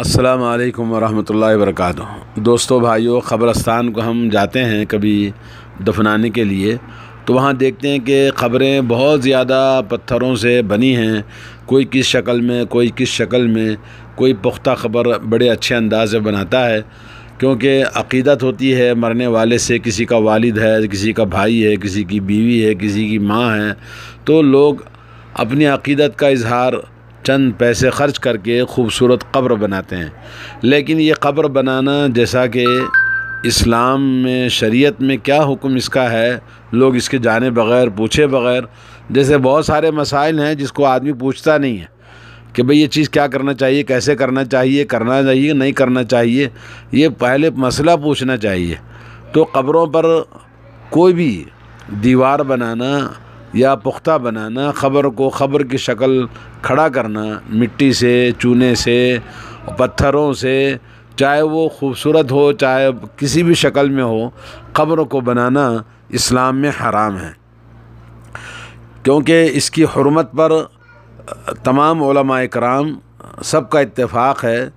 असलकम वरहमल वरक दोस्तों भाइयों ख़ब्रस्तान को हम जाते हैं कभी दफनाने के लिए तो वहाँ देखते हैं कि ख़बरें बहुत ज़्यादा पत्थरों से बनी हैं कोई किस शक्ल में कोई किस शक्ल में कोई पुख्ता ख़बर बड़े अच्छे अंदाज में बनाता है क्योंकि अकीदत होती है मरने वाले से किसी का वालिद है किसी का भाई है किसी की बीवी है किसी की माँ है तो लोग अपनी अकीदत का इजहार चंद पैसे खर्च करके ख़ूबसूरत कब्र बनाते हैं लेकिन ये कब्र बनाना जैसा कि इस्लाम में शरीयत में क्या हुक्म इसका है लोग इसके जाने बग़ैर पूछे बग़ैर जैसे बहुत सारे मसाइल हैं जिसको आदमी पूछता नहीं है कि भाई ये चीज़ क्या करना चाहिए कैसे करना चाहिए करना चाहिए नहीं करना चाहिए ये पहले मसला पूछना चाहिए तो कब्रों पर कोई भी दीवार बनाना या पुख्ता बनाना ख़बर को ख़बर की शक्ल खड़ा करना मिट्टी से चूने से पत्थरों से चाहे वो खूबसूरत हो चाहे किसी भी शक्ल में हो ख़बर को बनाना इस्लाम में हराम है क्योंकि इसकी हरमत पर तमाम कराम सबका इत्तेफाक है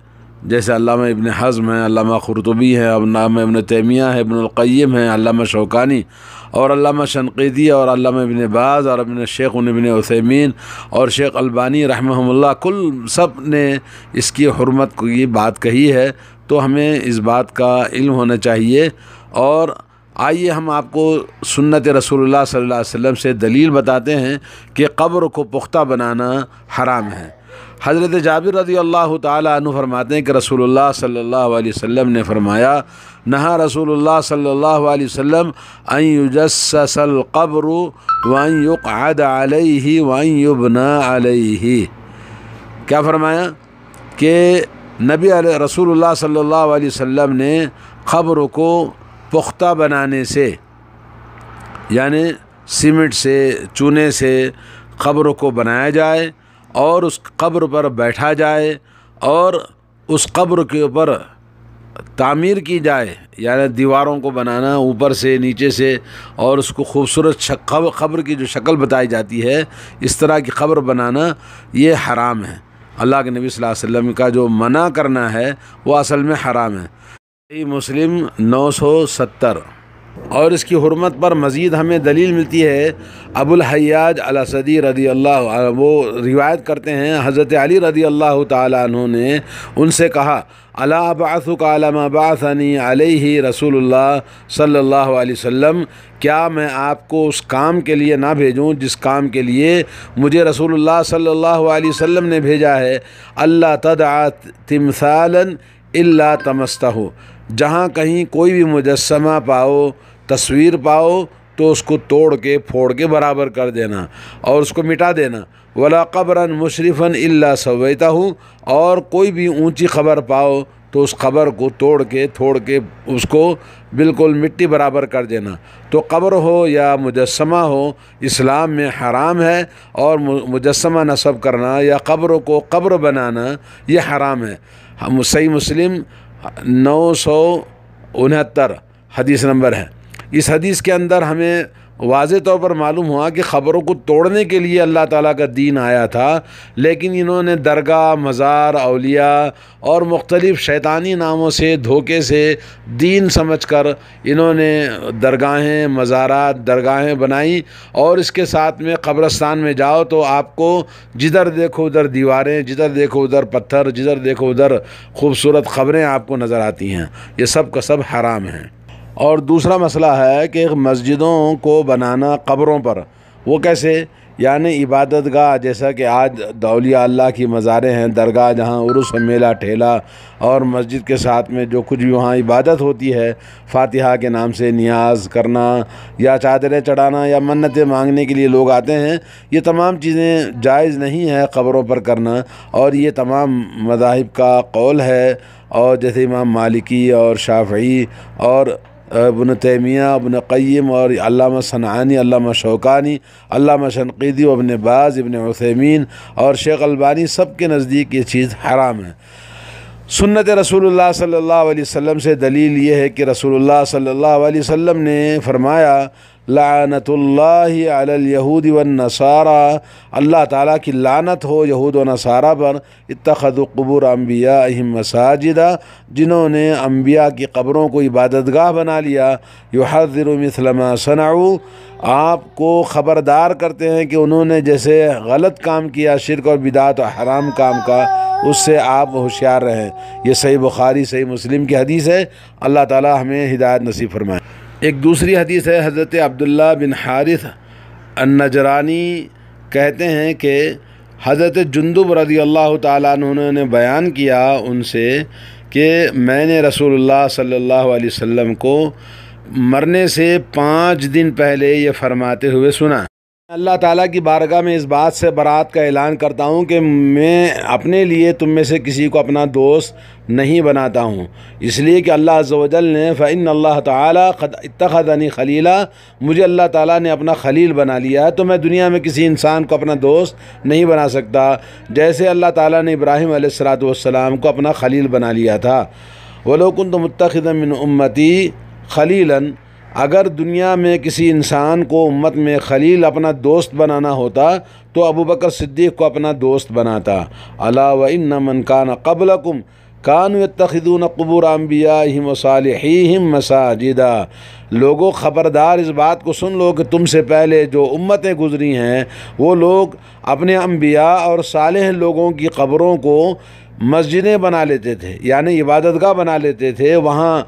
जैसे अल्लामा इबन हज़म है अल्लामा खुरतुबी है अबनाम इबन तैमिया है इबन अल्क़य्यम है अल्लामा शौकानी और अल्लामा शनकीदी और अल्लामा इबन बाज़ और अपने शेख इबन उसैमीन और शेख अल्बानी रहमहुल्ला कुल सब ने इसकी हरमत ये बात कही है तो हमें इस बात का इल्म होना चाहिए और आइए हम आपको सुन्नत रसूलुल्लाह सल्लल्लाहु अलैहि वसल्लम से दलील बताते हैं कि कब्र को पुख्ता बनाना हराम है हज़रत जाबिर रजी अल्लाह तु फरमाते हैं कि रसूलुल्लाह सल्लल्लाहु अलैहि वसल्लम ने फ़रमाया नहा रसूलुल्लाह सल्लल्लाहु अलैहि वसल्लम अन युजस्सल कब्र वन युक़द अलैहि वन युबना अलैहि क्या फ़रमाया कि नबी रसूलुल्लाह सल्लल्लाहु अलैहि वसल्लम ने ख़बर को पुख्ता बनाने से यानि सीमेंट से चूने से ख़बर को बनाया जाए और उस कब्र पर बैठा जाए और उस कब्र के ऊपर तामीर की जाए यानी दीवारों को बनाना ऊपर से नीचे से और उसको खूबसूरत खबर की जो शक्ल बताई जाती है इस तरह की खबर बनाना ये हराम है अल्लाह के नबी सल्लल्लाहु अलैहि वसल्लम का जो मना करना है वो असल में हराम है मुस्लिम नौ सौ सत्तर और इसकी हरमत पर मज़ीद हमें दलील मिलती है हयाज अलसदी रदी अल्लाह वो रिवायत करते हैं हज़रत अली रदी अल्लाह तु ने उनसे कहा अलाबासु कालमाबासनी अलही रसूलुल्लाह सल्लल्लाहु अलैहि वसल्लम क्या मैं आपको उस काम के लिए ना भेजूं जिस काम के लिए मुझे रसूलुल्लाह सल्लल्लाहु अलैहि वसल्लम ने भेजा है अल्लाह तदा तिमसालन इल्ला तमस्ता जहाँ कहीं कोई भी मुजस्मा पाओ तस्वीर पाओ तो उसको तोड़ के फोड़ के बराबर कर देना और उसको मिटा देना वला कब्रन मुशरफन इल्ला सवैता हूँ और कोई भी ऊंची खबर पाओ तो उस खबर को तोड़ के थोड़ के उसको बिल्कुल मिट्टी बराबर कर देना तो कब्र हो या मुजस्मा हो इस्लाम में हराम है और मुजस्मा नसब करना या कब्र को कब्र बनाना यह हराम है हम सही मुस्लिम नौ सौ उनहत्तर हदीस नंबर है इस हदीस के अंदर हमें वाज तौर पर मालूम हुआ कि ख़बरों को तोड़ने के लिए अल्लाह ताला का दीन आया था लेकिन इन्होंने दरगाह मज़ार अलिया और मुख्तलिफ़ शैतानी नामों से धोखे से दीन समझ कर इन्होंने दरगाहें मज़ारात दरगाहें बनाई और इसके साथ में कब्रस्तान में जाओ तो आपको जिधर देखो उधर दीवारें जिधर देखो उधर पत्थर जिधर देखो उधर खूबसूरत ख़बरें आपको नज़र आती हैं ये सब का सब हराम हैं और दूसरा मसला है कि मस्जिदों को बनाना कब्रों पर वो कैसे यानी इबादत गाह जैसा कि आज दौलिया अल्लाह की मज़ारें हैं दरगाह जहाँ उर्स मेला ठेला और मस्जिद के साथ में जो कुछ भी वहाँ इबादत होती है फातिहा के नाम से नियाज करना या चादरें चढ़ाना या मन्नतें मांगने के लिए लोग आते हैं ये तमाम चीज़ें जायज़ नहीं है ख़बरों पर करना और ये तमाम मजाहब का कौल है और जैसे इमाम मालिकी और शाफी और अबन तैमिया अबन कैम और अलामा सनानी अल्लामा शौकानी अल्लामा शनकीदी अबन बाज़ इबन उसैमीन और शेख अलबानी सब के नज़दीक ये चीज़ हराम है सुन्नत रसूलुल्लाह सल्लल्लाहु अलैहि वसल्लम से दलील ये है कि रसूलुल्लाह सल्लल्लाहु अलैहि वसल्लम ने फरमाया लानतल्लाहूदी व नसारा अल्लाह ताला की लानत हो यहूद व नसारा पर इतखदुकबूर अम्बिया मसाजिदा जिन्होंने अम्बिया की कब्रों को इबादत गाह बना लिया युहरमसलमा सनाऊ आपको ख़बरदार करते हैं कि उन्होंने जैसे गलत काम किया शिरक और बिदात और हराम काम का उससे आप होशियार रहें यह सही बुखारी सही मुस्लिम की हदीस है अल्लाह ताला हमें हिदायत नसीब फरमाए एक दूसरी हदीस है हज़रत अब्दुल्ला बिन हारिस नजरानी कहते हैं कि हज़रत जुंदुब रज़ी अल्लाह तु ने बयान किया उनसे कि मैंने रसूलुल्लाह सल्लल्लाहु अलैहि वसल्लम को मरने से पाँच दिन पहले ये फरमाते हुए सुना अल्लाह ताला की बारगाह में इस बात से बरात का ऐलान करता हूँ कि मैं अपने लिए तुम में से किसी को अपना दोस्त नहीं बनाता हूँ इसलिए कि अल्लाह अज़ल ने फ़ैन अल्लाह ताला इतनी खलीला मुझे अल्लाह ताला ने अपना खलील बना लिया है तो मैं दुनिया में किसी इंसान को अपना दोस्त नहीं बना सकता जैसे अल्लाह ताला ने इब्राहिम सलाम को अपना खलील बना लिया था वलोकुन तो मुतखदमिन उम्मती खलीलन अगर दुनिया में किसी इंसान को उम्मत में खलील अपना दोस्त बनाना होता तो अबू बकर सिद्दीक़ को अपना दोस्त बनाता अला वन मन कान कबलकुम कान तखदून कबूर अम्बिया हिम मसाजिदा लोगों ख़बरदार इस बात को सुन लो कि तुमसे पहले जो उम्मतें गुज़री हैं वो लोग अपने अम्बिया और साल लोगों की ख़बरों को मस्जिदें बना लेते थे यानी इबादत गाह बना लेते थे वहाँ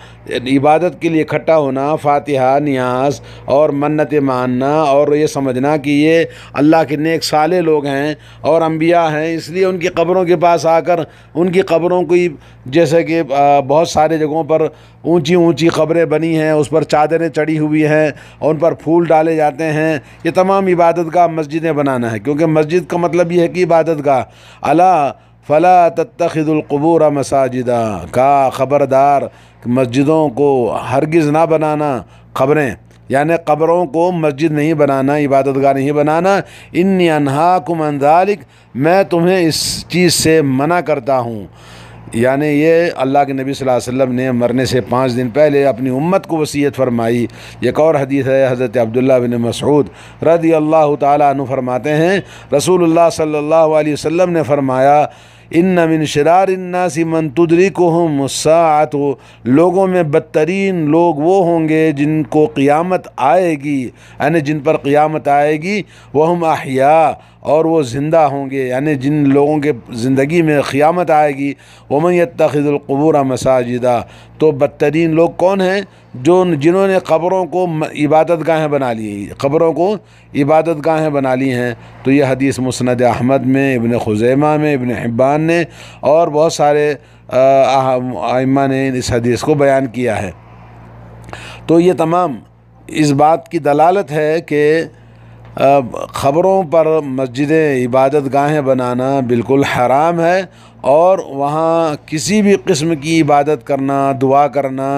इबादत के लिए इकट्ठा होना फातिहा न्यास और मन्नत मानना और ये समझना कि ये अल्लाह के नेक साले लोग हैं और अम्बिया हैं इसलिए उनकी कब्रों के पास आकर उनकी कब्रों की जैसे कि बहुत सारे जगहों पर ऊंची ऊंची ख़बरें बनी हैं उस पर चादरें चढ़ी हुई हैं और उन पर फूल डाले जाते हैं ये तमाम इबादत गाह मस्जिदें बनाना है क्योंकि मस्जिद का मतलब ये है कि इबादत गाह अला फ़ला तत्तखदुल्कबूर मसाजिदा का ख़बरदार मस्जिदों को हरगिज़ ना बनाना ख़बरें यानि कब्रों को मस्जिद नहीं बनाना इबादत गाह नहीं बनाना इन अनहा मंदालिक मैं तुम्हें इस चीज़ से मना करता हूँ यानि ये अल्लाह के नबी सल्लल्लाहु अलैहि वसल्लम ने मरने से पाँच दिन पहले अपनी उम्मत को वसीयत फरमाई एक और हदीस है हज़रत अब्दुल्ला बिन मसूद रदी अल्लाह तुफ़रमाते फरमाते हैं रसूल सल्ला वसम ने फरमाया इन नमिन शरार इन्नासी तुदरी को हम सात लोगों में बदतरीन लोग वो होंगे जिनको क़ियामत आएगी यानी जिन पर क़ियामत आएगी वह हम आहिया और वो ज़िंदा होंगे यानि जिन लोगों के ज़िंदगी में क़ियामत आएगी वमैत तखिदुलकबूरा मसाजिदा तो बदतरीन लोग कौन हैं जो जिन्होंने ख़बरों को इबादत गाहें बना ली ख़बरों को इबादत गाहें बना ली हैं तो यह हदीस मुसंद अहमद में इबन खुजैमा में इबन हिब्बान ने और बहुत सारे आइमा ने इस हदीस को बयान किया है तो ये तमाम इस बात की दलालत है कि ख़बरों पर मस्जिदें इबादत गाहें बनाना बिल्कुल हराम है और वहाँ किसी भी किस्म की इबादत करना दुआ करना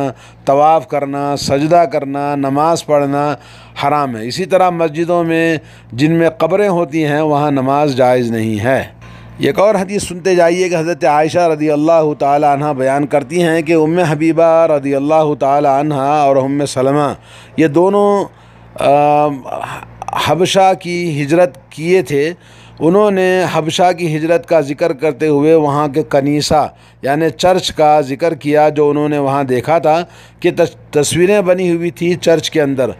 तवाफ़ करना सजदा करना नमाज़ पढ़ना हराम है इसी तरह मस्जिदों में जिनमें कब्रें होती हैं वहाँ नमाज जायज़ नहीं है एक और हदीस सुनते जाइए कि हज़रत आयशा रदी अल्लाह तह बयान करती हैं कि उम हबीबा रदी अल्लाह तह और उम सलमा ये दोनों आ, हबशा की हिजरत किए थे उन्होंने हबशा की हिजरत का ज़िक्र करते हुए वहाँ के कनीसा यानि चर्च का ज़िक्र किया जो उन्होंने वहाँ देखा था कि तस्वीरें बनी हुई थी चर्च के अंदर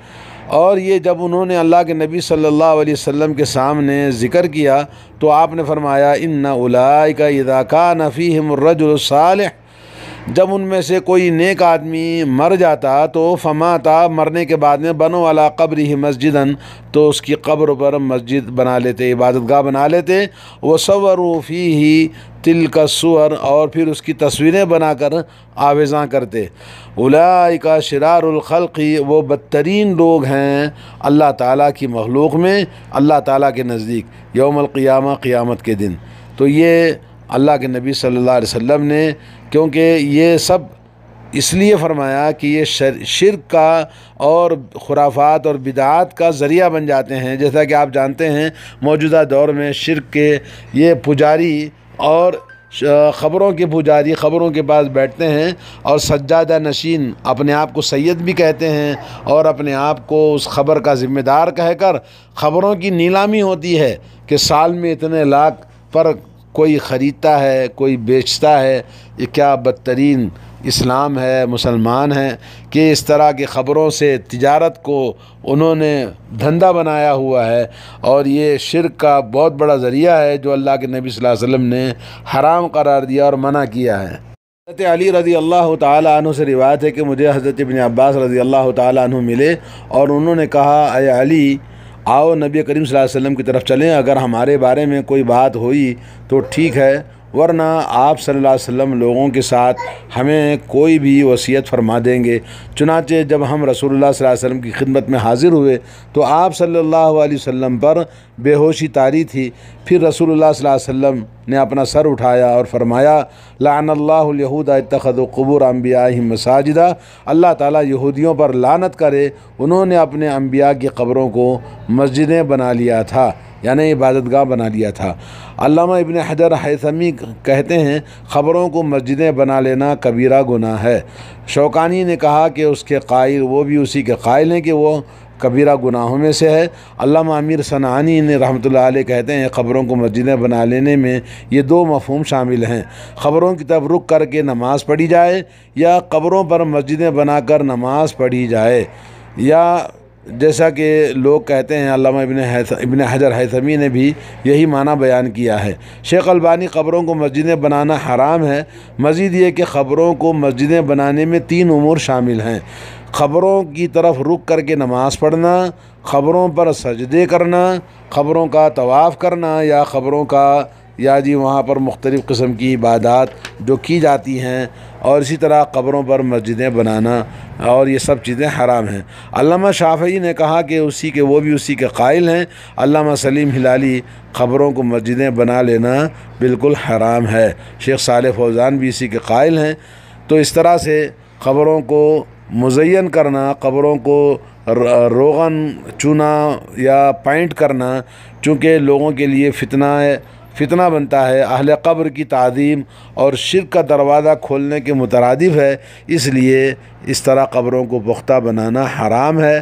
और ये जब उन्होंने अल्लाह के नबी सल्लल्लाहु अलैहि वसल्लम के सामने ज़िक्र किया तो आपने फरमाया इन्ना उलाई का इदाका नफ़ी हमरजुलसालह जब उनमें से कोई नेक आदमी मर जाता तो फमाता मरने के बाद में बनो वाला कब्र ही मस्जिदन तो उसकी कब्र पर मस्जिद बना लेते इबादत गाह बना लेते व सवर ही तिल का सुअर और फिर उसकी तस्वीरें बनाकर आवेज़ा करते उलाई का शरारखल़ी वो बदतरीन लोग हैं अल्लाह ताला की मखलूक में अल्लाह ताला के नज़दीक यौमल क़ियामा क़ियामत के दिन तो ये अल्लाह के नबी सल्लल्लाहु अलैहि वसल्लम ने क्योंकि ये सब इसलिए फरमाया कि ये शर, शिरक का और खुराफात और बिदात का ज़रिया बन जाते हैं जैसा कि आप जानते हैं मौजूदा दौर में शिरक के ये पुजारी और ख़बरों के पुजारी ख़बरों के पास बैठते हैं और सज्जादा नशीन अपने आप को सैयद भी कहते हैं और अपने आप को उस ख़बर का ज़िम्मेदार कहकर ख़बरों की नीलामी होती है कि साल में इतने लाख पर कोई ख़रीदता है कोई बेचता है ये क्या बदतरीन इस्लाम है मुसलमान है कि इस तरह की ख़बरों से तिजारत को उन्होंने धंधा बनाया हुआ है और ये शिरक का बहुत बड़ा ज़रिया है जो अल्लाह के नबी सल्लल्लाहु अलैहि वसल्लम ने हराम करार दिया और मना किया है हज़रत अली रज़ी अल्लाह तु से रिवायत है कि मुझे हज़रत इबन अब्बास रज़ी अल्लाह तु मिले और उन्होंने कहा अली आओ नबी करीम वसल्लम की तरफ चलें अगर हमारे बारे में कोई बात हुई तो ठीक है वरना आप सल्लल्लाहु अलैहि वसल्लम लोगों के साथ हमें कोई भी वसीयत फरमा देंगे चुनाचे जब हम रसूलुल्लाह सल्लल्लाहु अलैहि वसल्लम की खिदमत में हाज़िर हुए तो आप सल्लल्लाहु अलैहि वसल्लम पर बेहोशी तारी थी फिर रसूलुल्लाह सल्लल्लाहु अलैहि वसल्लम ने अपना सर उठाया और फरमाया लानल्लाहूदा तखद अम्बिया मसाजिदा अल्लाह ताला यहूदियों पर लानत करे उन्होंने अपने अम्बिया की ख़बरों को मस्जिदें बना लिया था यानी इबादत गाह बना लिया था अलामा इबन हजर हैसमी कहते हैं ख़बरों को मस्जिदें बना लेना कबीरा गुना है शौकानी ने कहा कि उसके कायल वो भी उसी के कायल हैं कि वो कबीरा गुनाहों में से है अलामा आमिर सनानी ने रहमत कहते हैं ख़बरों को मस्जिदें बना लेने में ये दो मफहम शामिल हैं ख़बरों की तरफ रुख करके नमाज़ पढ़ी जाए या खबरों पर मस्जिदें बनाकर नमाज़ पढ़ी जाए या जैसा कि लोग कहते हैं अल्लामा इबन इबन हजर हैसमी ने भी यही माना बयान किया है शेख अल्बानी ख़बरों को मस्जिदें बनाना हराम है मज़ीद ये कि ख़बरों को मस्जिदें बनाने में तीन उमूर शामिल हैं ख़बरों की तरफ रुक करके नमाज़ पढ़ना ख़बरों पर सजदे करना ख़बरों का तवाफ़ करना या ख़बरों का या जी वहाँ पर मुख्तलिफ़ किस्म की इबादत जो की जाती हैं और इसी तरह कब्रों पर मस्जिदें बनाना और ये सब चीज़ें हराम हैं अल्लामा शाफी ने कहा कि उसी के वो भी उसी के कायल हैं अल्लामा सलीम हिलाली ख़बरों को मस्जिदें बना लेना बिल्कुल हराम है शेख साल फौजान भी इसी के कायल हैं तो इस तरह से ख़बरों को मुजैन करना ख़बरों को रोगन चुना या पैंट करना चूँकि लोगों के लिए फितना है फितना बनता है अहल कब्र की तादीम और शिर का दरवाज़ा खोलने के मुतरद है इसलिए इस तरह कब्रों को पुख्ता बनाना हराम है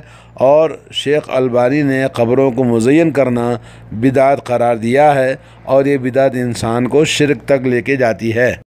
और शेख अलबानी ने कब्रों को मुजैन करना बिदात करार दिया है और ये बिदात इंसान को शिरक तक लेके जाती है